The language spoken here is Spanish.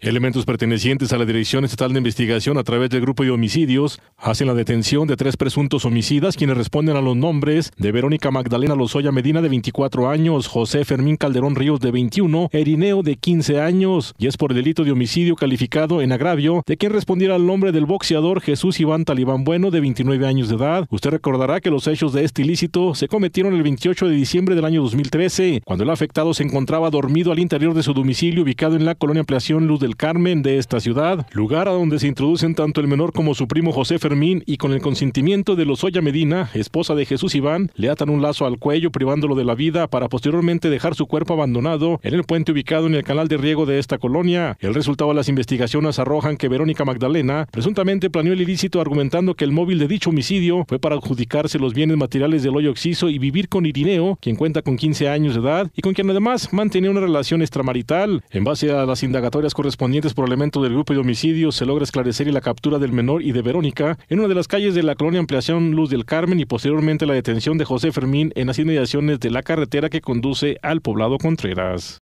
Elementos pertenecientes a la Dirección Estatal de Investigación a través del Grupo de Homicidios hacen la detención de tres presuntos homicidas quienes responden a los nombres de Verónica Magdalena Lozoya Medina de 24 años, José Fermín Calderón Ríos de 21, Erineo de 15 años y es por delito de homicidio calificado en agravio de quien respondiera al nombre del boxeador Jesús Iván Talibán Bueno de 29 años de edad. Usted recordará que los hechos de este ilícito se cometieron el 28 de diciembre del año 2013 cuando el afectado se encontraba dormido al interior de su domicilio ubicado en la colonia Ampliación Luz de del Carmen de esta ciudad, lugar a donde se introducen tanto el menor como su primo José Fermín y con el consentimiento de Lozoya Medina, esposa de Jesús Iván, le atan un lazo al cuello privándolo de la vida para posteriormente dejar su cuerpo abandonado en el puente ubicado en el canal de riego de esta colonia. El resultado de las investigaciones arrojan que Verónica Magdalena presuntamente planeó el ilícito argumentando que el móvil de dicho homicidio fue para adjudicarse los bienes materiales del hoyo oxiso y vivir con Irineo, quien cuenta con 15 años de edad y con quien además mantenía una relación extramarital. En base a las indagatorias correspondientes, correspondientes por elementos del grupo de homicidios, se logra esclarecer la captura del menor y de Verónica en una de las calles de la colonia Ampliación Luz del Carmen y posteriormente la detención de José Fermín en las inmediaciones de la carretera que conduce al poblado Contreras.